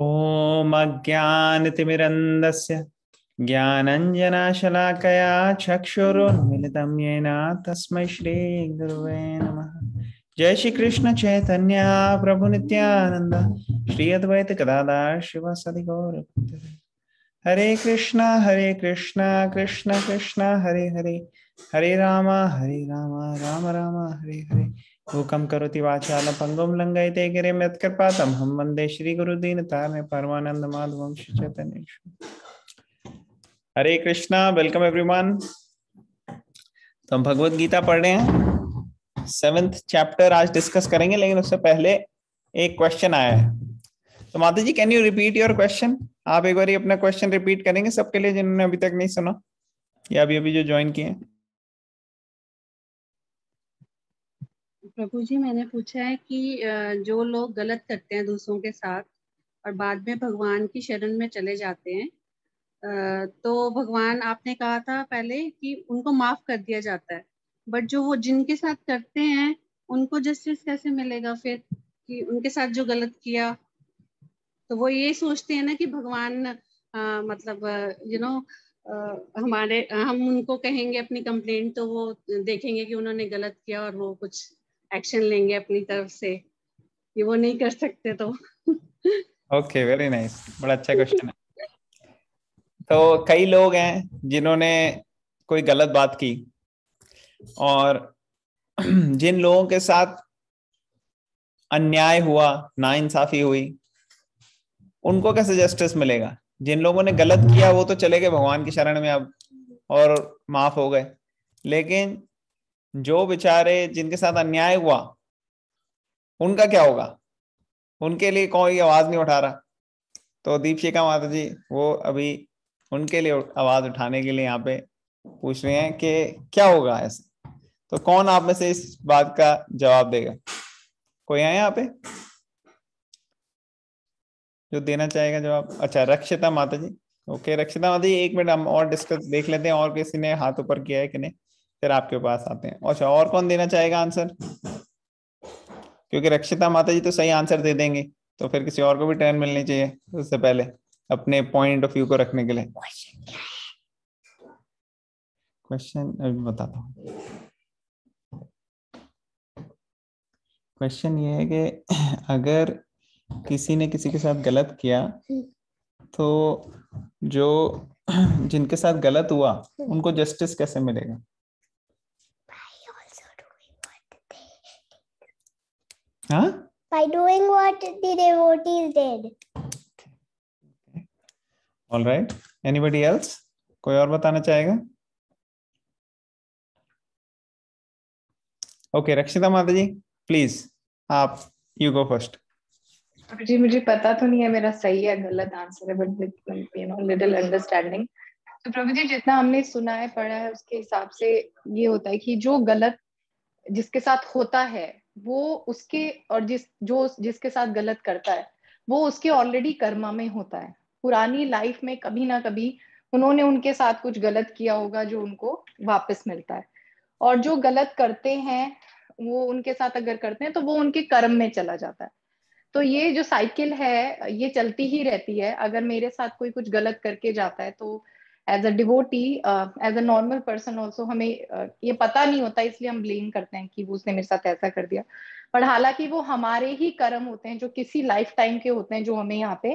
ॐ अज्ञानतिमिरन्दस्य ज्ञानञ्जनाशलाकया चक्षुरुन्मिलितं येन तस्मै श्रीगुरुवे नमः जय श्री कृष्ण चैतन्य प्रभु नित्यानंद श्री अद्वैत कदादा शिव सदि गौर हरे कृष्णा हरे कृष्णा कृष्ण कृष्ण हरे हरे हरे रामा हरे रामा राम राम हरे हरे ऊकं करोति वाचालं पङ्गुं लङ्घयते गिरे मत हम वंदे श्री गुरु दीन तारे परमानंद माधव परमानन्दमाधवं श्रीचैतन्येषु हरे कृष्णा वेलकम एवरीवन तो हम भगवत गीता पढ़ रहे हैं सेवेंथ चैप्टर आज डिस्कस करेंगे लेकिन उससे पहले एक क्वेश्चन आया है तो माता जी can you repeat your question आप एक बार अपना क्वेश्चन रिपीट करेंगे सबके लिए जिन्होंने अभी तक नहीं सुना या अभी अभी जो ज्वाइन किए हैं प्रभु जी मैंने पूछा है कि जो लोग गलत करते हैं दूसरों के साथ और बाद में भगवान की शरण में चले जाते हैं तो भगवान आपने कहा था पहले कि उनको माफ कर दिया जाता है बट जो वो जिनके साथ करते हैं उनको जस्टिस कैसे मिलेगा फिर कि उनके साथ जो गलत किया तो वो ये सोचते हैं ना कि भगवान आ, मतलब यू नो हमारे हम उनको कहेंगे अपनी कंप्लेंट तो वो देखेंगे कि उन्होंने गलत किया और वो कुछ एक्शन लेंगे अपनी तरफ से ये वो नहीं कर सकते तो ओके वेरी नाइस बड़ा अच्छा क्वेश्चन है तो कई लोग हैं जिन्होंने कोई गलत बात की और जिन लोगों के साथ अन्याय हुआ ना इंसाफी हुई उनको कैसे जस्टिस मिलेगा जिन लोगों ने गलत किया वो तो चले गए भगवान की शरण में अब और माफ हो गए लेकिन जो बेचारे जिनके साथ अन्याय हुआ उनका क्या होगा उनके लिए कोई आवाज नहीं उठा रहा तो दीपशिका माता जी वो अभी उनके लिए आवाज उठाने के लिए यहाँ पे पूछ रहे हैं कि क्या होगा ऐसा तो कौन आप में से इस बात का जवाब देगा कोई है यहाँ पे जो देना चाहेगा जवाब अच्छा रक्षिता माता जी ओके रक्षिता माता जी एक मिनट हम और डिस्कस देख लेते हैं और किसी ने हाथ ऊपर किया है कि नहीं फिर आपके पास आते हैं अच्छा और कौन देना चाहेगा आंसर क्योंकि रक्षिता माता जी तो सही आंसर दे देंगे तो फिर किसी और को भी टर्न मिलनी चाहिए उससे पहले अपने पॉइंट ऑफ व्यू को रखने के लिए क्वेश्चन अभी बताता हूँ क्वेश्चन ये है कि अगर किसी ने किसी के साथ गलत किया तो जो जिनके साथ गलत हुआ उनको जस्टिस कैसे मिलेगा Huh? By doing what the devotees did. All right. Anybody else? कोई और बताना चाहेगा ओके रक्षिता माता जी प्लीज आप यू गो फर्स्ट जी मुझे पता तो नहीं है मेरा सही है गलत आंसर है but you know little understanding तो प्रभु जी जितना हमने सुना है पढ़ा है उसके हिसाब से ये होता है कि जो गलत जिसके साथ होता है वो उसके और जिस जो जिसके साथ गलत करता है वो उसके ऑलरेडी कर्मा में होता है पुरानी लाइफ में कभी ना कभी उन्होंने उनके साथ कुछ गलत किया होगा जो उनको वापस मिलता है और जो गलत करते हैं वो उनके साथ अगर करते हैं तो वो उनके कर्म में चला जाता है तो ये जो साइकिल है ये चलती ही रहती है अगर मेरे साथ कोई कुछ गलत करके जाता है तो as a devotee as a normal person also हमें uh, ये पता नहीं होता इसलिए हम ब्लेम करते हैं कि वो उसने मेरे साथ ऐसा कर दिया पर हालांकि वो हमारे ही कर्म होते हैं जो किसी लाइफ टाइम के होते हैं जो हमें यहाँ पे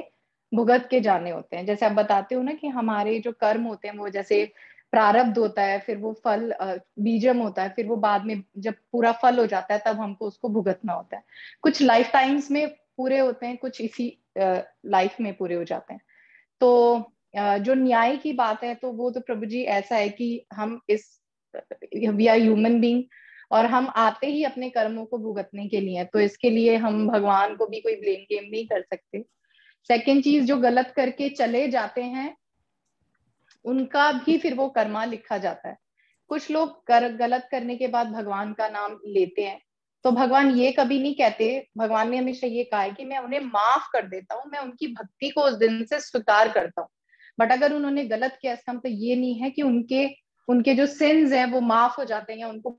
भुगत के जाने होते हैं जैसे आप बताते हो ना कि हमारे जो कर्म होते हैं वो जैसे प्रारब्ध होता है फिर वो फल uh, बीजम होता है फिर वो बाद में जब पूरा फल हो जाता है तब हमको उसको भुगतना होता है कुछ लाइफ टाइम्स में पूरे होते हैं कुछ इसी लाइफ uh, में पूरे हो जाते हैं तो जो न्याय की बात है तो वो तो प्रभु जी ऐसा है कि हम इस वी आर ह्यूमन बींग और हम आते ही अपने कर्मों को भुगतने के लिए तो इसके लिए हम भगवान को भी कोई ब्लेम गेम नहीं कर सकते सेकेंड चीज जो गलत करके चले जाते हैं उनका भी फिर वो कर्मा लिखा जाता है कुछ लोग कर गलत करने के बाद भगवान का नाम लेते हैं तो भगवान ये कभी नहीं कहते भगवान ने हमेशा ये कहा है कि मैं उन्हें माफ कर देता हूँ मैं उनकी भक्ति को उस दिन से स्वीकार करता हूँ बट अगर उन्होंने गलत किया इसका मतलब ये नहीं है कि उनके उनके जो सिंस हैं वो माफ हो जाते हैं या उनको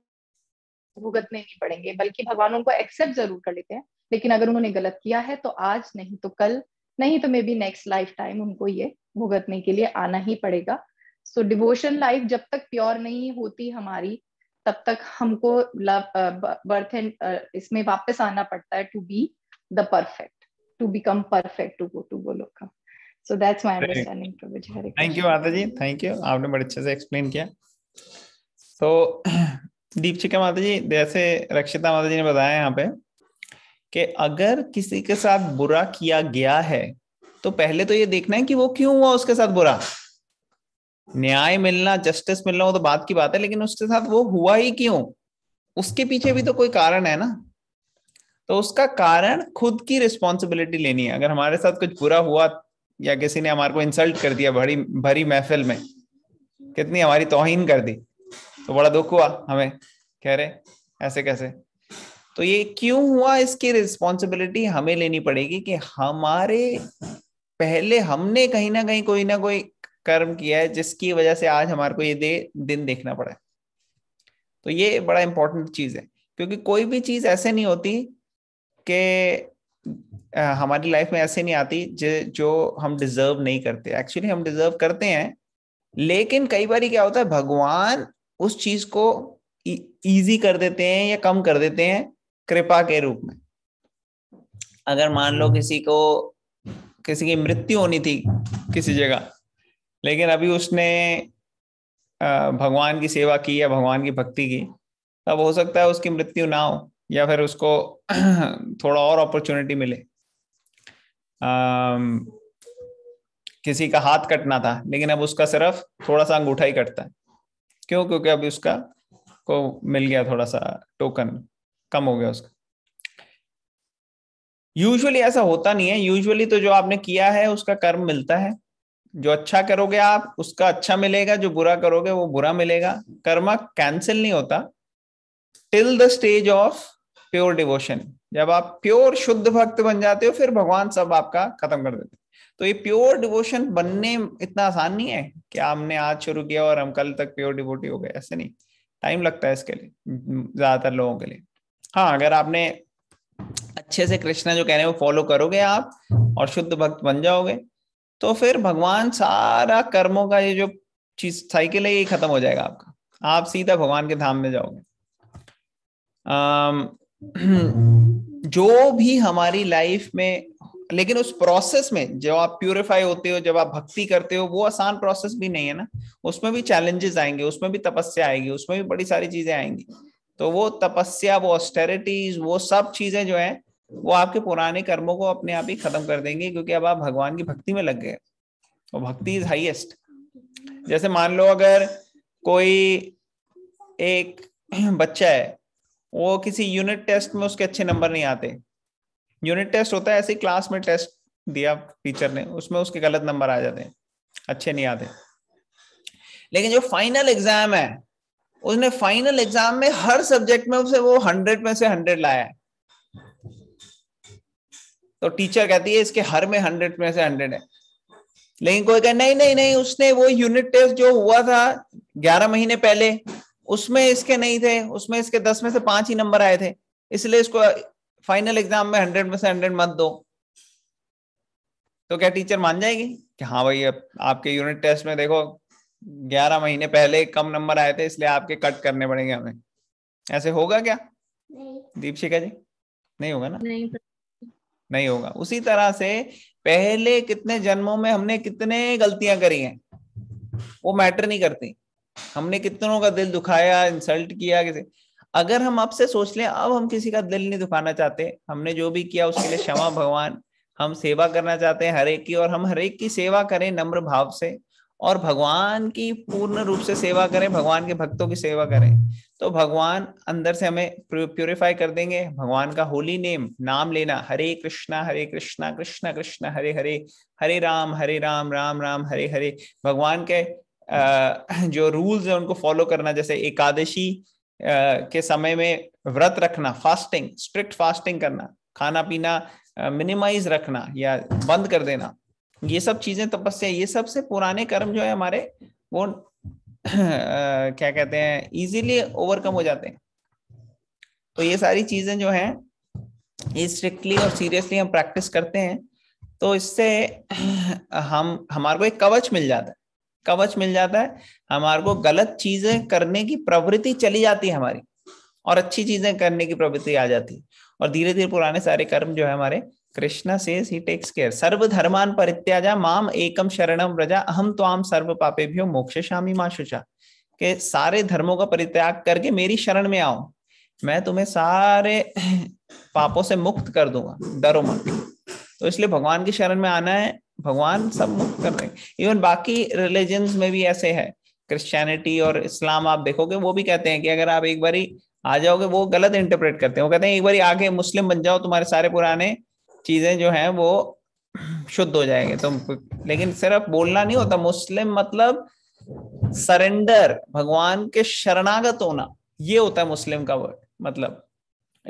भुगतने नहीं पड़ेंगे बल्कि भगवान उनको एक्सेप्ट जरूर कर लेते हैं लेकिन अगर उन्होंने गलत किया है तो आज नहीं तो कल नहीं तो maybe next lifetime उनको ये भुगतने के लिए आना ही पड़ेगा सो डिवोशन लाइफ जब तक प्योर नहीं होती हमारी तब तक हमको बर्थ एंड इसमें वापस आना पड़ता है to be the perfect to become perfect to go to go लोका so that's my understanding Prabhu ji Hare thank you माता जी थैंक यू आपने बड़े अच्छे से एक्सप्लेन किया तो दीपशिका माता जी जैसे रक्षिता माता जी ने बताया यहाँ पे कि अगर किसी के साथ बुरा किया गया है तो पहले तो ये देखना है कि वो क्यों हुआ उसके साथ बुरा न्याय मिलना जस्टिस मिलना वो तो बात की बात है लेकिन उसके साथ वो हुआ ही क्यों उसके पीछे भी तो कोई कारण है ना तो उसका कारण खुद की रिस्पॉन्सिबिलिटी लेनी है अगर हमारे साथ कुछ बुरा हुआ या किसी ने हमारे को इंसल्ट कर दिया भरी भरी महफिल में कितनी हमारी तोहिन कर दी तो बड़ा दुख हुआ हमें कह रहे ऐसे कैसे तो ये क्यों हुआ इसकी रिस्पॉन्सिबिलिटी हमें लेनी पड़ेगी कि हमारे पहले हमने कहीं ना कहीं कोई ना कोई कर्म किया है जिसकी वजह से आज हमारे को ये दे दिन देखना पड़ा तो ये बड़ा इंपॉर्टेंट चीज है क्योंकि कोई भी चीज ऐसे नहीं होती कि हमारी लाइफ में ऐसे नहीं आती जो हम डिजर्व नहीं करते एक्चुअली हम डिजर्व करते हैं लेकिन कई बार क्या होता है भगवान उस चीज को इजी कर देते हैं या कम कर देते हैं कृपा के रूप में अगर मान लो हम्म। किसी को किसी की मृत्यु होनी थी किसी जगह लेकिन अभी उसने भगवान की सेवा की या भगवान की भक्ति की तब हो सकता है उसकी मृत्यु ना हो या फिर उसको थोड़ा और अपॉर्चुनिटी मिले किसी का हाथ कटना था लेकिन अब उसका सिर्फ थोड़ा सा अंगूठा ही कटता है क्यों क्योंकि अभी उसका को मिल गया थोड़ा सा टोकन कम हो गया उसका यूजुअली ऐसा होता नहीं है यूजुअली तो जो आपने किया है उसका कर्म मिलता है जो अच्छा करोगे आप उसका अच्छा मिलेगा जो बुरा करोगे वो बुरा मिलेगा कर्मा कैंसिल नहीं होता till the stage of pure devotion जब आप प्योर शुद्ध भक्त बन जाते हो फिर भगवान सब आपका खत्म कर देते तो ये प्योर डिवोशन बनने इतना आसान नहीं है कि हमने आज शुरू किया और हम कल तक प्योर डिवोटी हो गए ऐसे नहीं टाइम लगता है इसके लिए ज्यादातर लोगों के लिए हाँ अगर आपने अच्छे से कृष्णा जो कह रहे हैं वो फॉलो करोगे आप और शुद्ध भक्त बन जाओगे तो फिर भगवान सारा कर्मों का ये जो चीज साइकिल है ये खत्म हो जाएगा आपका आप सीधा भगवान के धाम में जाओगे जो भी हमारी लाइफ में लेकिन उस प्रोसेस में जब आप प्यूरिफाई होते हो जब आप भक्ति करते हो वो आसान प्रोसेस भी नहीं है ना उसमें भी चैलेंजेस आएंगे उसमें भी तपस्या आएगी उसमें भी बड़ी सारी चीजें आएंगी तो वो तपस्या वो ऑस्टेरिटीज वो सब चीजें जो है वो आपके पुराने कर्मों को अपने आप ही खत्म कर देंगे क्योंकि अब आप भगवान की भक्ति में लग गए तो भक्ति इज हाइएस्ट जैसे मान लो अगर कोई एक बच्चा है वो किसी यूनिट टेस्ट में उसके अच्छे नंबर नहीं आते यूनिट टेस्ट होता है ऐसे क्लास में टेस्ट दिया टीचर ने उसमें उसके गलत नंबर आ जाते हैं अच्छे नहीं आते लेकिन जो फाइनल एग्जाम है उसने फाइनल एग्जाम में हर सब्जेक्ट में उसे वो हंड्रेड में से हंड्रेड लाया है तो टीचर कहती है इसके हर में हंड्रेड में से हंड्रेड है लेकिन कोई कहे नहीं नहीं नहीं उसने वो यूनिट टेस्ट जो हुआ था ग्यारह महीने पहले उसमें इसके नहीं थे उसमें इसके दस में से पांच ही नंबर आए थे इसलिए इसको फाइनल एग्जाम में हंड्रेड में से हंड्रेड मत दो तो क्या टीचर मान जाएगी कि हाँ भाई आपके यूनिट टेस्ट में देखो ग्यारह महीने पहले कम नंबर आए थे इसलिए आपके कट करने पड़ेंगे हमें ऐसे होगा क्या दीपशिका जी नहीं होगा ना नहीं नहीं होगा उसी तरह से पहले कितने जन्मों में हमने कितने गलतियां करी हैं वो मैटर नहीं करती हमने कितनों का दिल दुखाया इंसल्ट किया किसी अगर हम आपसे सोच लें अब हम किसी का दिल नहीं दुखाना चाहते हमने जो भी किया उसके लिए क्षमा भगवान हम सेवा करना चाहते हैं हरेक की और हम हरेक की सेवा करें नम्र भाव से और भगवान की पूर्ण रूप से सेवा करें भगवान के भक्तों की सेवा करें तो भगवान अंदर से हमें प्योरीफाई कर देंगे भगवान का होली नेम नाम लेना हरे कृष्णा हरे कृष्णा कृष्णा कृष्णा हरे हरे हरे राम हरे राम राम राम हरे हरे भगवान के जो रूल्स है उनको फॉलो करना जैसे एकादशी के समय में व्रत रखना फास्टिंग स्ट्रिक्ट फास्टिंग करना खाना पीना मिनिमाइज रखना या बंद कर देना ये सब चीजें तपस्या ये सब से पुराने कर्म जो है हमारे वो क्या कहते हैं इजीली ओवरकम हो जाते हैं तो ये सारी चीजें जो हैं ये स्ट्रिक्टली और सीरियसली हम प्रैक्टिस करते हैं तो इससे हम हमारे को एक कवच मिल जाता है कवच मिल जाता है हमारे को गलत चीजें करने की प्रवृत्ति चली जाती है हमारी और अच्छी चीजें करने की प्रवृत्ति आ जाती है और धीरे धीरे पुराने सारे कर्म जो है हमारे कृष्णा से ही टेक्स केयर सर्वधर्मान परित्याजा माम एकम शरणम रजा अहम तो आम सर्व पापे भी मोक्ष शामी शुचा के सारे धर्मों का परित्याग करके मेरी शरण में आओ मैं तुम्हें सारे पापों से मुक्त कर दूंगा डरो मत तो इसलिए भगवान की शरण में आना है भगवान सब मुक्त कर रहे हैं इवन बाकी रिलीजन में भी ऐसे है क्रिश्चियनिटी और इस्लाम आप देखोगे वो भी कहते हैं कि अगर आप एक बारी आ जाओगे वो गलत इंटरप्रेट करते हैं वो कहते हैं एक बार आगे मुस्लिम बन जाओ तुम्हारे सारे पुराने चीजें जो हैं वो शुद्ध हो जाएंगे तुम लेकिन सिर्फ बोलना नहीं होता मुस्लिम मतलब सरेंडर भगवान के शरणागत होना ये होता है मुस्लिम का वर्ड मतलब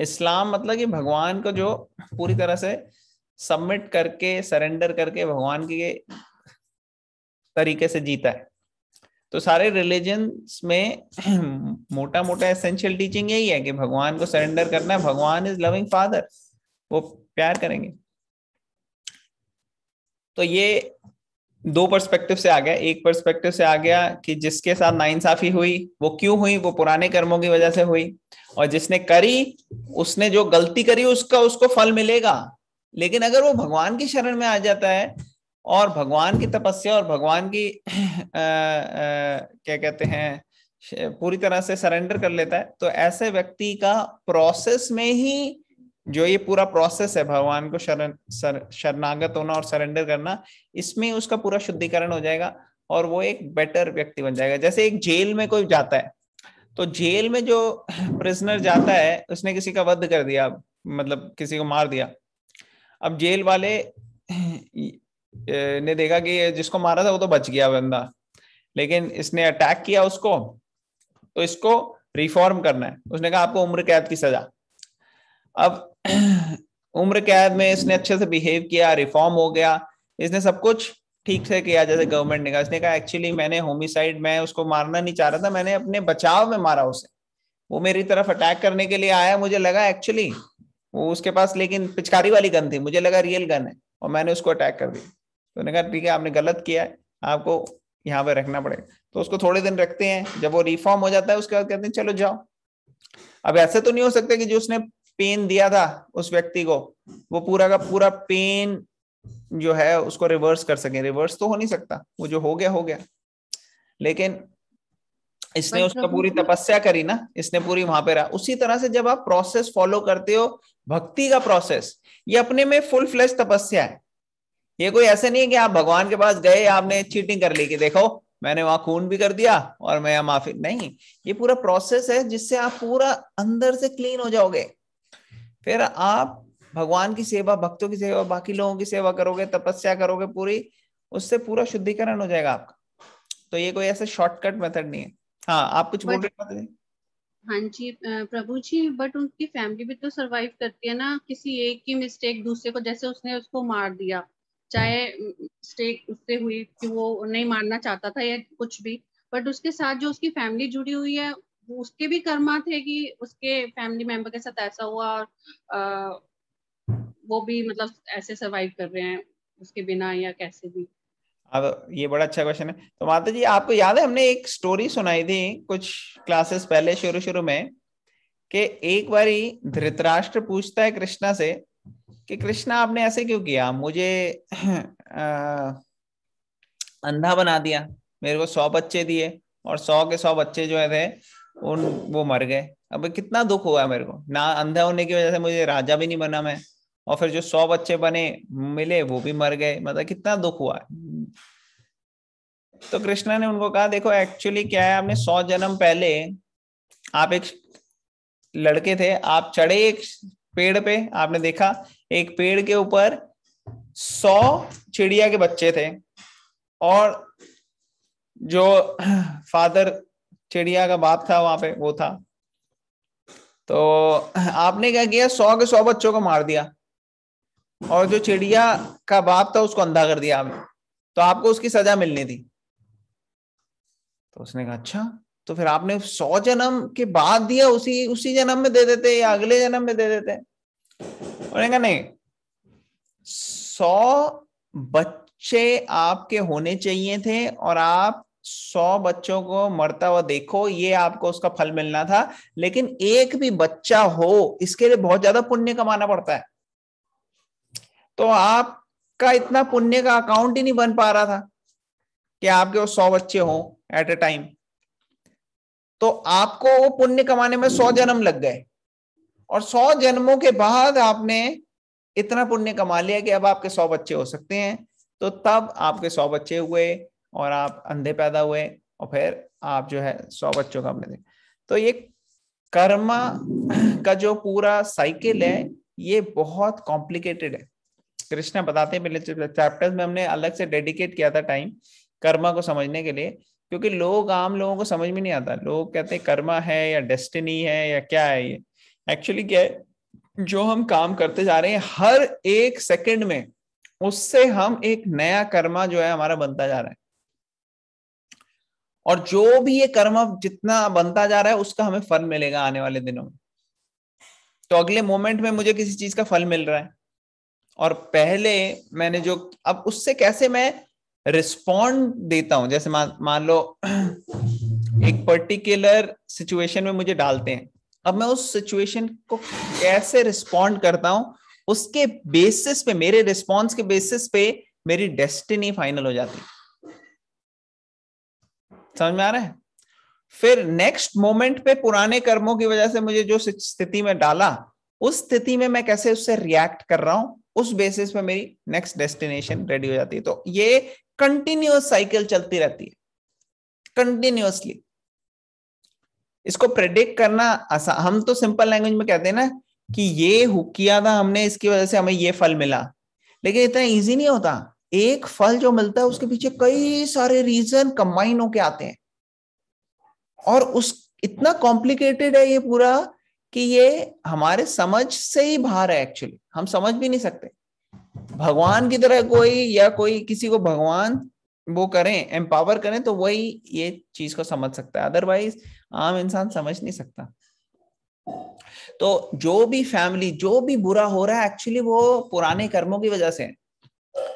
इस्लाम मतलब कि भगवान को जो पूरी तरह से सबमिट करके सरेंडर करके भगवान के तरीके से जीता है तो सारे रिलीजन्स में मोटा मोटा एसेंशियल टीचिंग यही है कि भगवान को सरेंडर करना है भगवान इज लविंग फादर वो प्यार करेंगे तो ये दो पर्सपेक्टिव से आ गया एक पर्सपेक्टिव से आ गया कि जिसके साथ नाइंसाफी हुई वो क्यों हुई वो पुराने कर्मों की वजह से हुई और जिसने करी उसने जो गलती करी उसका उसको फल मिलेगा लेकिन अगर वो भगवान की शरण में आ जाता है और भगवान की तपस्या और भगवान की आ, आ, क्या कहते हैं पूरी तरह से सरेंडर कर लेता है तो ऐसे व्यक्ति का प्रोसेस में ही जो ये पूरा प्रोसेस है भगवान को शरण सर, शरणागत होना और सरेंडर करना इसमें उसका पूरा शुद्धिकरण हो जाएगा और वो एक बेटर व्यक्ति बन जाएगा जैसे एक जेल में कोई जाता है तो जेल में जो प्रिजनर जाता है उसने किसी का वध कर दिया मतलब किसी को मार दिया अब जेल वाले ने देखा कि जिसको मारा था वो तो बच गया बंदा लेकिन इसने अटैक किया उसको तो इसको रिफॉर्म करना है उसने कहा आपको उम्र कैद की सजा अब उम्र कैद में इसने अच्छे से बिहेव किया रिफॉर्म हो गया इसने सब कुछ ठीक से किया जैसे गवर्नमेंट ने कहा इसने कहा एक्चुअली मैंने होमिसाइड मैं उसको मारना नहीं चाह रहा था मैंने अपने बचाव में मारा उसे वो मेरी तरफ अटैक करने के लिए आया मुझे लगा एक्चुअली वो उसके पास लेकिन पिचकारी वाली गन थी मुझे लगा रियल गन है और मैंने उसको अटैक कर दिया तो उन्होंने कहा ठीक है आपने गलत किया है आपको यहाँ पे रखना पड़ेगा तो उसको थोड़े दिन रखते हैं जब वो रिफॉर्म हो जाता है उसके बाद कहते हैं चलो जाओ अब ऐसे तो नहीं हो सकते कि जो उसने पेन दिया था उस व्यक्ति को वो पूरा का पूरा पेन जो है उसको रिवर्स कर सके रिवर्स तो हो नहीं सकता वो जो हो गया हो गया लेकिन इसने उसका पूरी तपस्या करी ना इसने पूरी वहां पे रहा उसी तरह से जब आप प्रोसेस फॉलो करते हो भक्ति का प्रोसेस ये अपने में फुल फ्लैश तपस्या है ये कोई ऐसे नहीं है कि आप भगवान के पास गए आपने चीटिंग कर ली कि देखो मैंने वहां खून भी कर दिया और मैं माफी नहीं ये पूरा प्रोसेस है जिससे आप पूरा अंदर से क्लीन हो जाओगे फिर आप भगवान की सेवा भक्तों की सेवा बाकी लोगों की सेवा करोगे तपस्या करोगे पूरी उससे पूरा शुद्धिकरण हो जाएगा आपका तो ये कोई ऐसा शॉर्टकट मेथड नहीं है हाँ आप कुछ बोल रहे हाँ जी प्रभु जी बट उनकी फैमिली भी तो सरवाइव करती है ना किसी एक की मिस्टेक दूसरे को जैसे उसने उसको मार दिया चाहे मिस्टेक उससे हुई कि वो नहीं मारना चाहता था या कुछ भी बट उसके साथ जो उसकी फैमिली जुड़ी हुई है उसके भी कर्मा थे कि उसके फैमिली मेंबर के साथ ऐसा हुआ और वो भी मतलब ऐसे सरवाइव कर रहे हैं उसके बिना या कैसे भी अब ये बड़ा अच्छा क्वेश्चन है तो माता जी आपको याद है हमने एक स्टोरी सुनाई थी कुछ क्लासेस पहले शुरू शुरू में कि एक बारी धृतराष्ट्र पूछता है कृष्णा से कि कृष्णा आपने ऐसे क्यों किया मुझे आ, अंधा बना दिया मेरे को सौ बच्चे दिए और सौ के सौ बच्चे जो है थे उन वो मर गए अब कितना दुख हुआ मेरे को ना अंधा होने की वजह से मुझे राजा भी नहीं बना मैं और फिर जो सौ बच्चे बने मिले वो भी मर गए मतलब कितना दुख हुआ तो कृष्णा ने उनको कहा देखो एक्चुअली क्या है आपने सौ जन्म पहले आप एक लड़के थे आप चढ़े एक पेड़ पे आपने देखा एक पेड़ के ऊपर सौ चिड़िया के बच्चे थे और जो फादर चिड़िया का बाप था वहां पे वो था तो आपने क्या किया सौ के सौ बच्चों को मार दिया और जो चिड़िया का बाप था उसको अंधा कर दिया आपने तो आपको उसकी सजा मिलनी थी तो उसने कहा अच्छा तो फिर आपने सौ जन्म के बाद दिया उसी उसी जन्म में दे देते या अगले जन्म में दे देते उन्होंने कहा नहीं सौ बच्चे आपके होने चाहिए थे और आप सौ बच्चों को मरता हुआ देखो ये आपको उसका फल मिलना था लेकिन एक भी बच्चा हो इसके लिए बहुत ज्यादा पुण्य कमाना पड़ता है तो आप का इतना पुण्य का अकाउंट ही नहीं बन पा रहा था कि आपके वो सौ बच्चे हों एट ए टाइम तो आपको वो पुण्य कमाने में सौ जन्म लग गए और सौ जन्मों के बाद आपने इतना पुण्य कमा लिया कि अब आपके सौ बच्चे हो सकते हैं तो तब आपके सौ बच्चे हुए और आप अंधे पैदा हुए और फिर आप जो है सौ बच्चों का अपने तो ये कर्मा का जो पूरा साइकिल है ये बहुत कॉम्प्लिकेटेड है कृष्णा बताते हैं पहले चैप्टर्स तो में हमने अलग से डेडिकेट किया था टाइम कर्मा को समझने के लिए क्योंकि लोग आम लोगों को समझ में नहीं आता लोग कहते हैं कर्मा है या डेस्टिनी है या क्या है ये एक्चुअली क्या है जो हम काम करते जा रहे हैं हर एक सेकंड में उससे हम एक नया कर्मा जो है हमारा बनता जा रहा है और जो भी ये कर्मा जितना बनता जा रहा है उसका हमें फल मिलेगा आने वाले दिनों में तो अगले मोमेंट में मुझे किसी चीज का फल मिल रहा है और पहले मैंने जो अब उससे कैसे मैं रिस्पॉन्ड देता हूं जैसे मान लो एक पर्टिकुलर सिचुएशन में मुझे डालते हैं अब मैं उस सिचुएशन को कैसे रिस्पॉन्ड करता हूं उसके बेसिस पे मेरे रिस्पॉन्स के बेसिस पे मेरी डेस्टिनी फाइनल हो जाती समझ में आ रहा है फिर नेक्स्ट मोमेंट पे पुराने कर्मों की वजह से मुझे जो स्थिति में डाला उस स्थिति में मैं कैसे उससे रिएक्ट कर रहा हूं उस बेसिस पे मेरी नेक्स्ट डेस्टिनेशन रेडी हो जाती है तो ये कंटिन्यूस साइकिल चलती रहती है कंटिन्यूसली इसको प्रेडिक्ट करना आसान हम तो सिंपल लैंग्वेज में कहते हैं ना कि ये हुक किया था हमने इसकी वजह से हमें ये फल मिला लेकिन इतना इजी नहीं होता एक फल जो मिलता है उसके पीछे कई सारे रीजन कंबाइन होके आते हैं और उस इतना कॉम्प्लिकेटेड है ये पूरा कि ये हमारे समझ से ही बाहर है एक्चुअली हम समझ भी नहीं सकते भगवान की तरह कोई या कोई किसी को भगवान वो करें एम्पावर करें तो वही ये चीज को समझ सकता है अदरवाइज आम इंसान समझ नहीं सकता तो जो भी फैमिली जो भी बुरा हो रहा है एक्चुअली वो पुराने कर्मों की वजह से है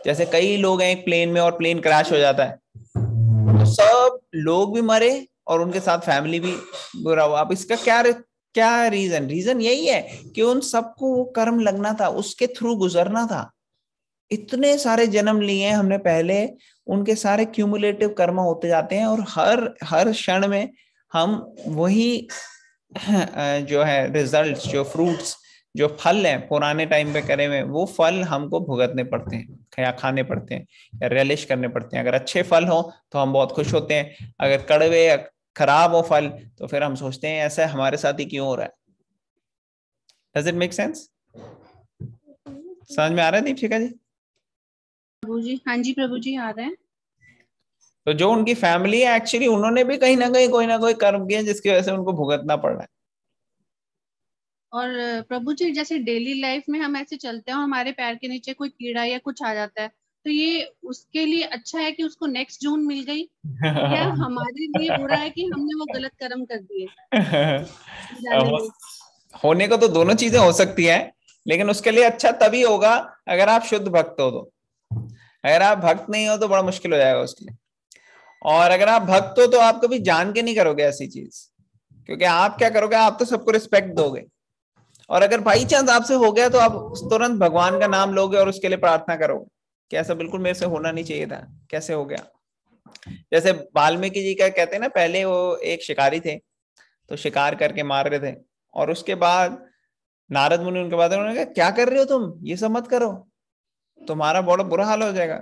जैसे कई लोग हैं एक प्लेन में और प्लेन क्रैश हो जाता है तो सब लोग भी मरे और उनके साथ फैमिली भी बुरा हुआ अब इसका क्या क्या रीजन रीजन यही है कि उन सबको वो कर्म लगना था उसके थ्रू गुजरना था इतने सारे जन्म लिए हैं हमने पहले उनके सारे क्यूमुलेटिव कर्म होते जाते हैं और हर हर क्षण में हम वही जो है रिजल्ट्स जो फ्रूट्स जो फल है पुराने टाइम पे करे हुए वो फल हमको भुगतने पड़ते हैं या खाने पड़ते हैं या रिलिश करने पड़ते हैं अगर अच्छे फल हो तो हम बहुत खुश होते हैं अगर कड़वे खराब हो फल तो फिर हम सोचते हैं ऐसा हमारे साथ ही क्यों हो रहा है डज इट मेक सेंस समझ में आ रहा है दीपशिका जी प्रभु जी हाँ जी प्रभु जी आ रहे हैं तो जो उनकी फैमिली है एक्चुअली उन्होंने भी कहीं ना कहीं कोई ना कोई कर्म किया जिसकी वजह से उनको भुगतना पड़ रहा है और प्रभु जी जैसे डेली लाइफ में हम ऐसे चलते हैं हमारे पैर के नीचे कोई कीड़ा या कुछ आ जाता है तो ये उसके लिए अच्छा है कि उसको नेक्स्ट जून मिल गई या हमारे लिए बुरा है कि हमने वो गलत कर्म कर दिए होने को तो दोनों चीजें हो सकती हैं लेकिन उसके लिए अच्छा तभी होगा अगर आप शुद्ध भक्त हो तो अगर आप भक्त नहीं हो तो बड़ा मुश्किल हो जाएगा उसके लिए और अगर आप भक्त हो तो आप कभी जान के नहीं करोगे ऐसी चीज क्योंकि आप क्या करोगे आप तो सबको रिस्पेक्ट दोगे और अगर बाई चांस आपसे हो गया तो आप तुरंत भगवान का नाम लोगे और उसके लिए प्रार्थना करोगे कैसा बिल्कुल मेरे से होना नहीं चाहिए था कैसे हो गया जैसे वाल्मीकि जी का कहते हैं ना पहले वो एक शिकारी थे तो शिकार करके मार रहे थे और उसके बाद नारद मुनि उनके बाद उन्होंने कहा क्या कर रहे हो तुम ये सब मत करो तुम्हारा बड़ा बुरा हाल हो जाएगा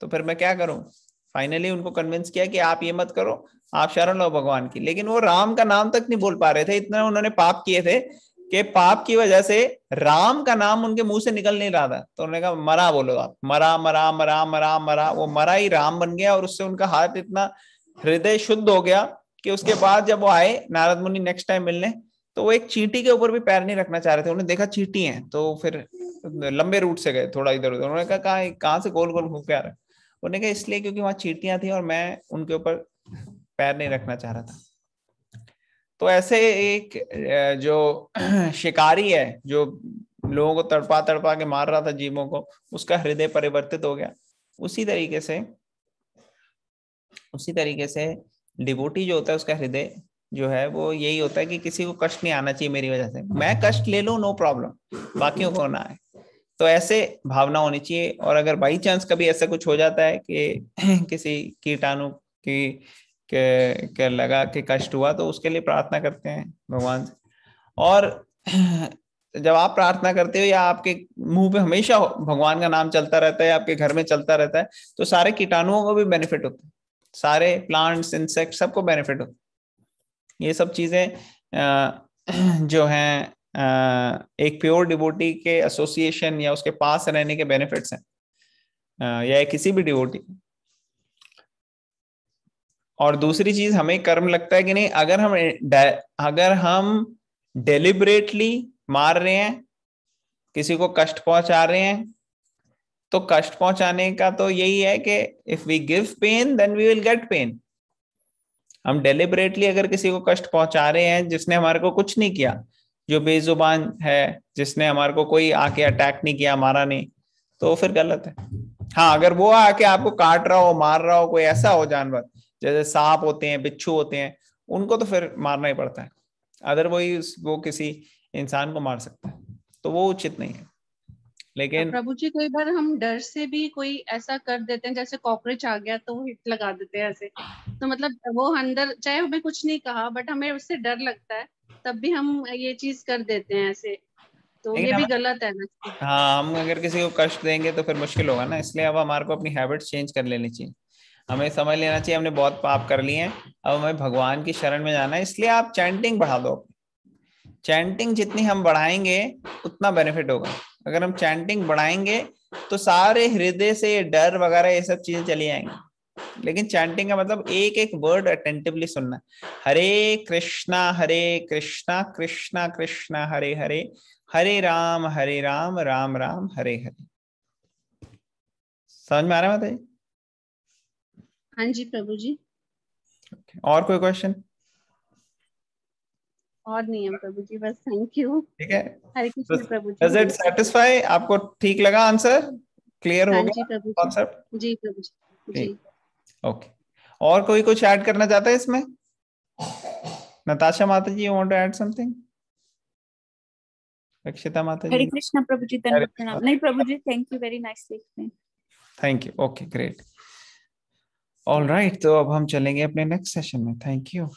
तो फिर मैं क्या करूं फाइनली उनको कन्विंस किया कि आप ये मत करो आप शरण लो भगवान की लेकिन वो राम का नाम तक नहीं बोल पा रहे थे इतना उन्होंने पाप किए थे कि पाप की वजह से राम का नाम उनके मुंह से निकल नहीं रहा था तो उन्होंने कहा मरा बोलो आप मरा मरा मरा मरा मरा वो मरा ही राम बन गया और उससे उनका हाथ इतना हृदय शुद्ध हो गया कि उसके बाद जब वो आए नारद मुनि नेक्स्ट टाइम मिलने तो वो एक चींटी के ऊपर भी पैर नहीं रखना चाह रहे थे उन्होंने देखा चींटी है तो फिर लंबे रूट से गए थोड़ा इधर उधर उन्होंने कहा कहाँ से गोल गोल घूम के आ रहा उन्होंने कहा इसलिए क्योंकि वहां चींटियां थी और मैं उनके ऊपर पैर नहीं रखना चाह रहा था तो ऐसे एक जो शिकारी है जो लोगों को तड़पा तड़पा के मार रहा था जीवों को उसका हृदय परिवर्तित हो गया उसी तरीके से उसी तरीके से डिबोटी जो होता है उसका हृदय जो है वो यही होता है कि किसी को कष्ट नहीं आना चाहिए मेरी वजह से मैं कष्ट ले लू नो प्रॉब्लम बाकी को ना आए तो ऐसे भावना होनी चाहिए और अगर बाई चांस कभी ऐसा कुछ हो जाता है कि किसी कीटाणु की के, के लगा के कष्ट हुआ तो उसके लिए प्रार्थना करते हैं भगवान से और जब आप प्रार्थना करते हो या आपके मुंह पे हमेशा भगवान का नाम चलता रहता है आपके घर में चलता रहता है तो सारे कीटाणुओं को भी बेनिफिट होता है सारे प्लांट्स इंसेक्ट सबको बेनिफिट होता है ये सब चीजें जो है एक प्योर डिबोटी के एसोसिएशन या उसके पास रहने के बेनिफिट्स हैं या किसी भी डिबोटी और दूसरी चीज हमें कर्म लगता है कि नहीं अगर हम अगर हम डेलिबरेटली मार रहे हैं किसी को कष्ट पहुंचा रहे हैं तो कष्ट पहुंचाने का तो यही है कि if we give pain then we will get pain हम डेलिबरेटली अगर किसी को कष्ट पहुंचा रहे हैं जिसने हमारे को कुछ नहीं किया जो बेजुबान है जिसने हमारे को कोई आके अटैक नहीं किया मारा नहीं तो फिर गलत है हाँ अगर वो आके आपको काट रहा हो मार रहा हो कोई ऐसा हो जानवर जैसे सांप होते हैं बिच्छू होते हैं उनको तो फिर मारना ही पड़ता है अदरवाइज वो किसी इंसान को मार सकता है तो वो उचित नहीं है लेकिन प्रभु जी कई बार हम डर से भी कोई ऐसा कर देते हैं जैसे कॉकरोच आ गया तो हिट लगा देते हैं ऐसे तो मतलब वो अंदर चाहे हमें कुछ नहीं कहा बट हमें उससे डर लगता है तब भी हम ये चीज कर देते हैं ऐसे तो ये भी गलत है ना हाँ हम अगर किसी को कष्ट देंगे तो फिर मुश्किल होगा ना इसलिए अब हमारे को अपनी हैबिट चेंज कर लेनी चाहिए हमें समझ लेना चाहिए हमने बहुत पाप कर लिए हैं अब हमें भगवान की शरण में जाना है इसलिए आप चैंटिंग बढ़ा दो चैंटिंग जितनी हम बढ़ाएंगे उतना बेनिफिट होगा अगर हम चैंटिंग बढ़ाएंगे तो सारे हृदय से डर वगैरह ये सब चीजें चली जाएंगी लेकिन चैंटिंग का मतलब एक एक वर्ड अटेंटिवली सुनना हरे कृष्णा हरे कृष्णा कृष्णा कृष्णा हरे हरे हरे राम हरे राम राम राम हरे हरे समझ में आ रहा है माता हाँ जी प्रभु जी और कोई क्वेश्चन और नहीं है प्रभु जी बस थैंक यू ठीक है हरे कृष्ण प्रभु जी डज इट सेटिस्फाई आपको ठीक लगा आंसर क्लियर हो हाँ गया कॉन्सेप्ट जी प्रभु जी जी ओके और कोई कुछ ऐड करना चाहता है इसमें नताशा माता जी want to add something Rakshita माता जी हरे कृष्ण प्रभु जी धन्यवाद नहीं प्रभु जी thank you very nice thank you okay great all right right, तो अब हम चलेंगे अपने नेक्स्ट सेशन में थैंक यू